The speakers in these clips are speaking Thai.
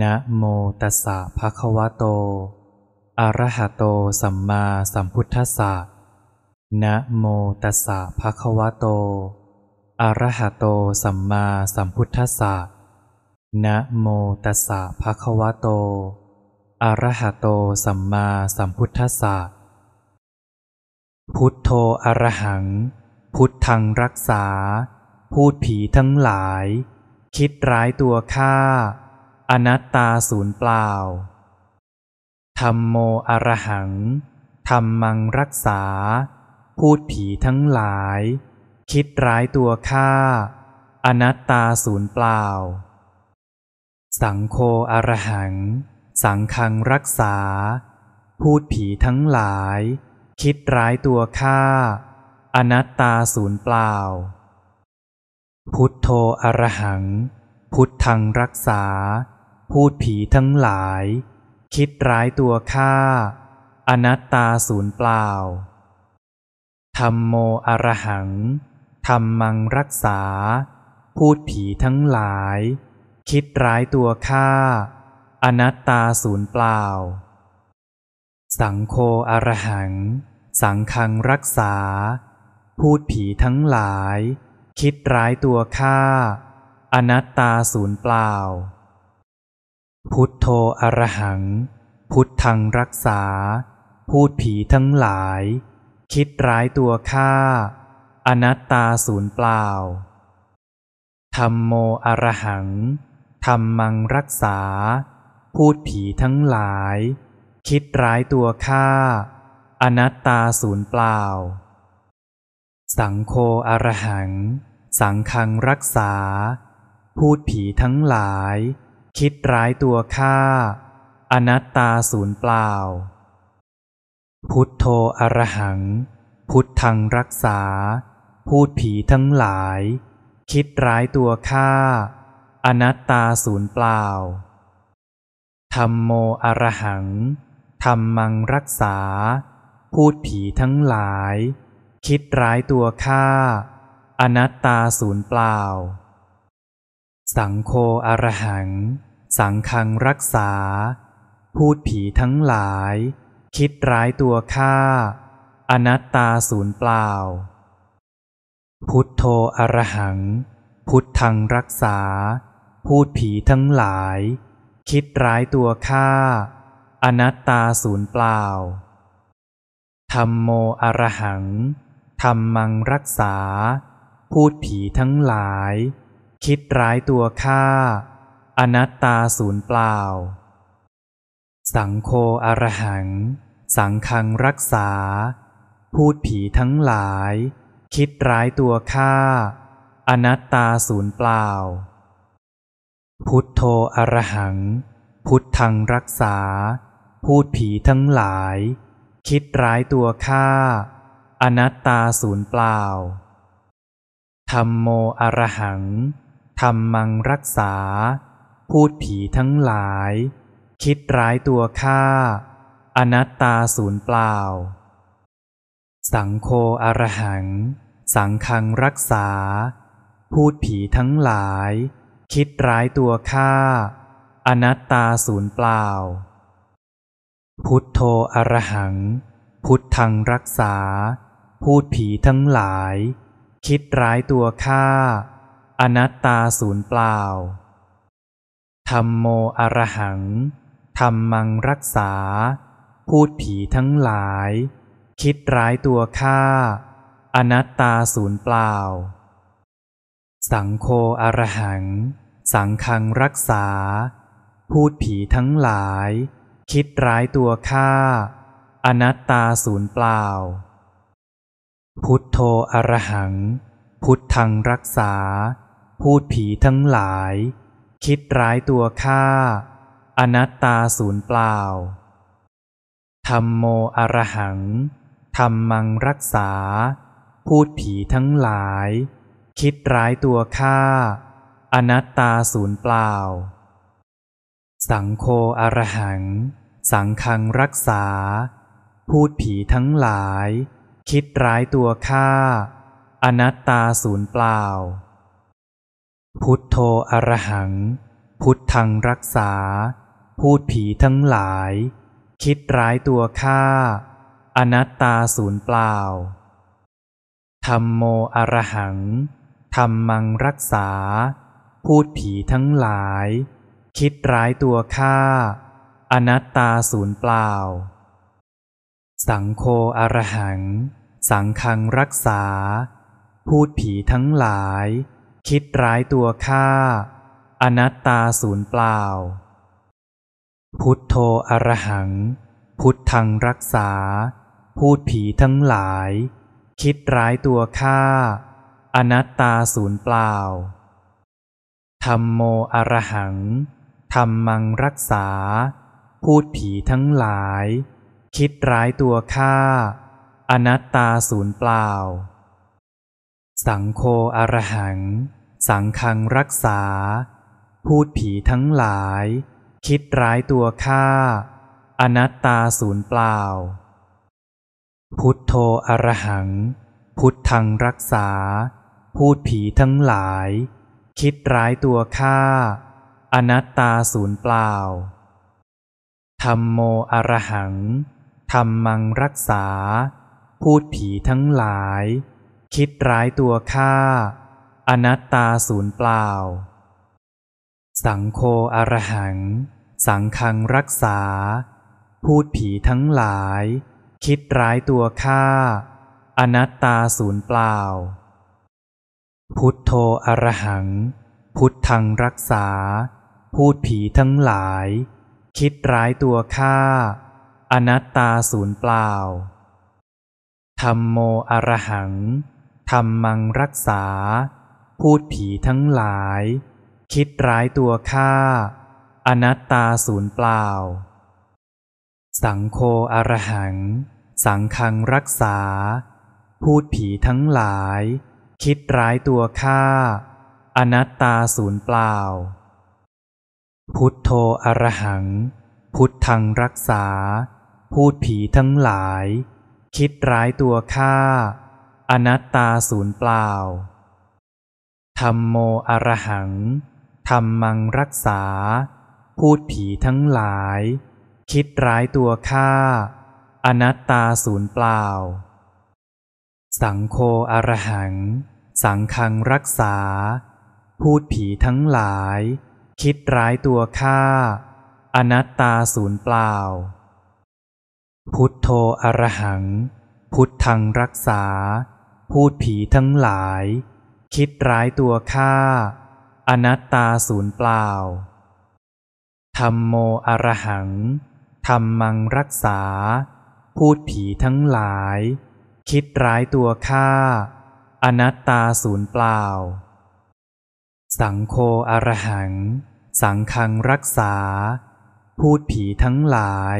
นะโมตัสสะภะคะวะโต อะระหะโตสัมมาสัมพุทธัสสะ นะโมตัสสะภะคะวะโต อะระหะโตสัมมาสัมพุทธัสสะ นะโมตัสสะภะคะวะโต อะระหะโตสัมมาสัมพุทธัสสะ พุทโธอะระหัง พุทธังรักษา พูดผีทั้งหลาย คิดร้ายตัวข้าอนัตตาศูนย์เปล่า ธรรมโมอรหังธรรมังรักษา พูดผีทั้งหลาย คิดร้ายตัวข้าอนัตตาศูนย์เปล่า สังโคอรหัง สังคังรักษา พูดผีทั้งหลาย คิดร้ายตัวข้าอนัตตาศูนย์เปล่า พุทโธอรหัง พุทธังรักษาพูดผีทั้งหลาย คิดร้ายตัวข้าอนัตตาศูนย์เปล่าธรรมโมอรหังธรรมมังรักษา พูดผีทั้งหลาย คิดร้ายตัวข้าอนัตตาศูนย์เปล่า สังโคอรหัง สังคังรักษา พูดผีทั้งหลาย คิดร้ายตัวข้าอนัตตาศูนย์เปล่าพุทโธอรหังพุทธังรักษา พูดผีทั้งหลาย คิดร้ายตัวข้าอนัตตาศูนย์เปล่าธรรมโมอรหังธรรมังรักษา พูดผีทั้งหลาย คิดร้ายตัวข้าอนัตตาศูนย์เปล่า สังโคอรหัง สังคังรักษา พูดผีทั้งหลายคิดร้ายตัวข้าอนัตตาศูนย์เปล่า พุทโธอรหัง พุทธังรักษา พูดผีทั้งหลาย คิดร้ายตัวข้าอนัตตาศูนย์เปล่าธรรมโมอรหังธรรมังรักษา พูดผีทั้งหลาย คิดร้ายตัวข้าอนัตตาศูนย์เปล่า สังโคอรหังสังคังรักษา พูดผีทั้งหลาย คิดร้ายตัวข้าอนัตตาศูนย์เปล่า พุทโธอรหัง พุทธังรักษา พูดผีทั้งหลาย คิดร้ายตัวข้าอนัตตาศูนย์เปล่า ธรรมโมอรหังธรรมังรักษา พูดผีทั้งหลาย คิดร้ายตัวข้าอนัตตาศูนย์เปล่า สังโคอรหัง สังคังรักษา พูดผีทั้งหลาย คิดร้ายตัวข้าอนัตตาศูนย์เปล่า พุทโธอรหัง พุทธังรักษา พูดผีทั้งหลาย คิดร้ายตัวข้าอนัตตาศูนย์เปล่าธรรมโมอรหังธรรมังรักษาพูดผีทั้งหลาย คิดร้ายตัวข้า อนัตตาศูนย์เปล่า สังโคอรหัง สังคังรักษา พูดผีทั้งหลาย คิดร้ายตัวข้า อนัตตาศูนย์เปล่า พุทโธอรหัง พุทธังรักษา พูดผีทั้งหลาย คิดร้ายตัวข้า อนัตตาศูนย์เปล่าธรรมโมอรหังธรรมังรักษา พูดผีทั้งหลาย คิดร้ายตัวข้าอนัตตาศูนย์เปล่า สังโคอรหัง สังคังรักษา พูดผีทั้งหลาย คิดร้ายตัวข้าอนัตตาศูนย์เปล่า พุทโธอรหัง พุทธังรักษา พูดผีทั้งหลายคิดร้ายตัวข้าอนัตตาศูนย์เปล่าธรรมโมอรหังธรรมังรักษา พูดผีทั้งหลาย คิดร้ายตัวข้าอนัตตาศูนย์เปล่า สังโคอรหัง สังคังรักษา พูดผีทั้งหลาย คิดร้ายตัวข้าอนัตตาศูนย์เปล่าพุทโธอรหัง พุทธังรักษา พูดผีทั้งหลาย คิดร้ายตัวข้าอนัตตาศูนย์เปล่าธรรมโมอรหังธรรมังรักษา พูดผีทั้งหลาย คิดร้ายตัวข้าอนัตตาศูนย์เปล่า สังโคอรหัง สังคังรักษา พูดผีทั้งหลายคิดร้ายตัวข้าอนัตตาศูนย์เปล่า พุทโธอรหัง พุทธังรักษา พูดผีทั้งหลาย คิดร้ายตัวข้าอนัตตาศูนย์เปล่าธรรมโมอรหังธรรมังรักษา พูดผีทั้งหลาย คิดร้ายตัวข้าอนัตตาศูนย์เปล่า สังโคอรหังสังคังรักษา พูดผีทั้งหลาย คิดร้ายตัวข้าอนัตตาศูนย์เปล่า พุทโธอรหัง พุทธังรักษา พูดผีทั้งหลาย คิดร้ายตัวข้าอนัตตาศูนย์เปล่าธรรมโมอรหังธรรมังรักษา พูดผีทั้งหลาย คิดร้ายตัวข้าอนัตตาศูนย์เปล่า สังโคอรหัง สังคังรักษา พูดผีทั้งหลาย คิดร้ายตัวข้าอนัตตาศูนย์เปล่า พุทโธอรหัง พุทธังรักษา พูดผีทั้งหลาย คิดร้ายตัวข้าอนัตตาศูนย์เปล่าธรรมโมอรหังธรรมังรักษาพูดผีทั้งหลาย คิดร้ายตัวข้าอนัตตาศูนย์เปล่า สังโคอรหัง สังคังรักษา พูดผีทั้งหลาย คิดร้ายตัวข้าอนัตตาศูนย์เปล่า พุทโธอรหัง พุทธังรักษา พูดผีทั้งหลาย คิดร้ายตัวข้าอนัตตาศูนย์เปล่าธรรมโมอรหังธรรมังรักษา พูดผีทั้งหลายคิดร้ายตัวข้าอนัตตาศูนย์เปล่า สังโคอรหัง สังคังรักษา พูดผีทั้งหลายคิดร้ายตัวข้าอนัตตาศูนย์เปล่า พุทโธอรหัง พุทธังรักษา พูดผีทั้งหลายคิดร้ายตัวข้าอนัตตาศูนย์เปล่าธรรมโมอรหังธรรมังรักษา พูดผีทั้งหลาย คิดร้ายตัวข้าอนัตตาศูนย์เปล่า สังโคอรหัง สังคังรักษา พูดผีทั้งหลาย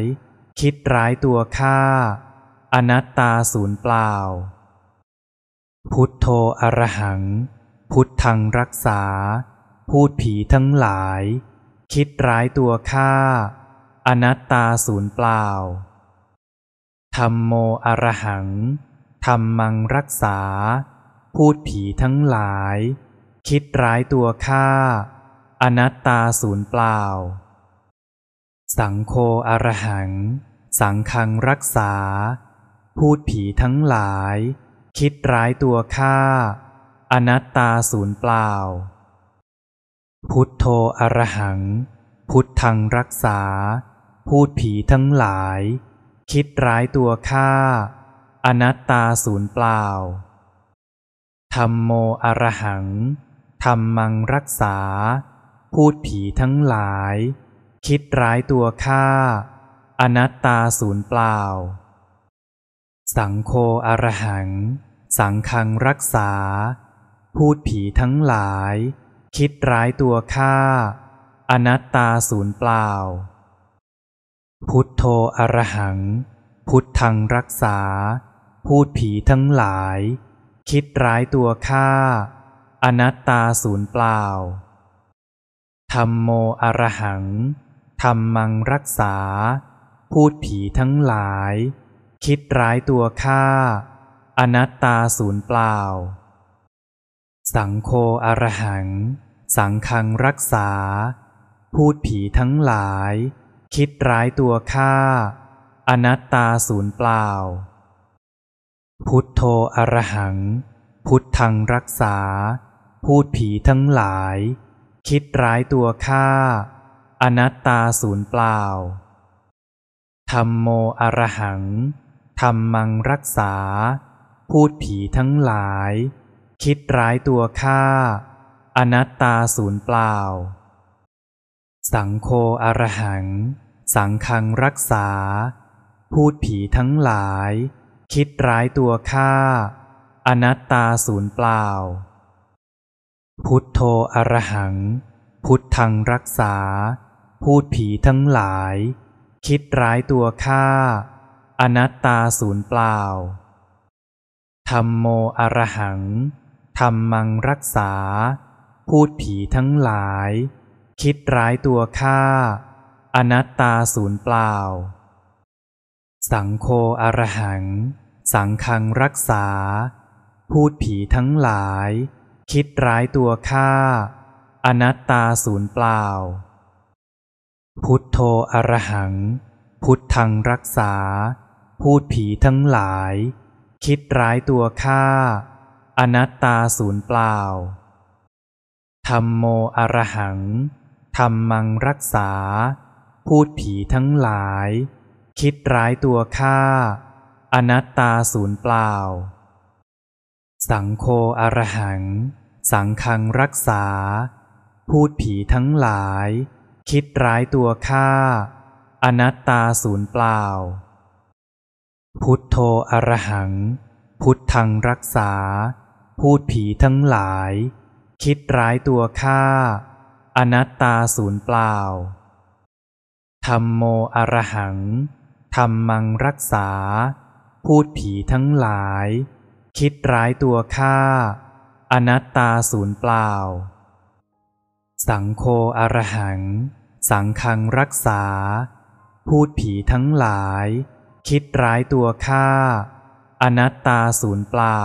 คิดร้ายตัวข้าอนัตตาศูนย์เปล่าพุทโธอรหัง พุทธังรักษา พูดผีทั้งหลาย คิดร้ายตัวข้าอนัตตาศูนย์เปล่าธรรมโมอรหังธรรมังรักษา พูดผีทั้งหลาย คิดร้ายตัวข้าอนัตตาศูนย์เปล่า สังโคอรหัง สังคังรักษา พูดผีทั้งหลายคิดร้ายตัวข้าอนัตตาศูนย์เปล่า พุทโธอรหัง พุทธังรักษา พูดผีทั้งหลาย คิดร้ายตัวข้าอนัตตาศูนย์เปล่าธรรมโมอรหังธรรมังรักษา พูดผีทั้งหลาย คิดร้ายตัวข้าอนัตตาศูนย์เปล่า สังโคอรหังสังคังรักษา พูดผีทั้งหลายคิดร้ายตัวข้าอนัตตาศูนย์เปล่า พุทโธอรหัง พุทธังรักษา พูดผีทั้งหลาย คิดร้ายตัวข้าอนัตตาศูนย์เปล่าธรรมโมอรหังธรรมังรักษา พูดผีทั้งหลายคิดร้ายตัวข้าอนัตตาศูนย์เปล่า สังโคอรหัง สังคังรักษา พูดผีทั้งหลาย คิดร้ายตัวข้าอนัตตาศูนย์เปล่า พุทโธอรหัง พุทธังรักษา พูดผีทั้งหลาย คิดร้ายตัวข้าอนัตตาศูนย์เปล่าธรรมโมอรหังธรรมังรักษาพูดผีทั้งหลาย คิดร้ายตัวข้าอนัตตาศูนย์เปล่า สังโคอรหัง สังคังรักษา พูดผีทั้งหลาย คิดร้ายตัวข้าอนัตตาศูนย์เปล่า พุทโธอรหัง พุทธังรักษา พูดผีทั้งหลาย คิดร้ายตัวข้าอนัตตาศูนย์เปล่าธรรมโมอรหังธรรมังรักษา พูดผีทั้งหลาย คิดร้ายตัวข้าอนัตตาศูนย์เปล่า สังโคอรหัง สังคังรักษา พูดผีทั้งหลาย คิดร้ายตัวข้าอนัตตาศูนย์เปล่า พุทโธอรหัง พุทธังรักษา พูดผีทั้งหลายคิดร้ายตัวข้าอนัตตาศูนย์เปล่าธรรมโมอรหังธรรมังรักษา พูดผีทั้งหลาย คิดร้ายตัวข้าอนัตตาศูนย์เปล่า สังโคอรหัง สังคังรักษา พูดผีทั้งหลาย คิดร้ายตัวข้าอนัตตาศูนย์เปล่าพุทโธอรหัง พุทธังรักษา พูดผีทั้งหลาย คิดร้ายตัวข้าอนัตตาศูนย์เปล่าธรรมโมอรหังธรรมังรักษา พูดผีทั้งหลาย คิดร้ายตัวข้าอนัตตาศูนย์เปล่า สังโคอรหัง สังคังรักษา พูดผีทั้งหลายคิดร้ายตัวข้าอนัตตาศูนย์เปล่า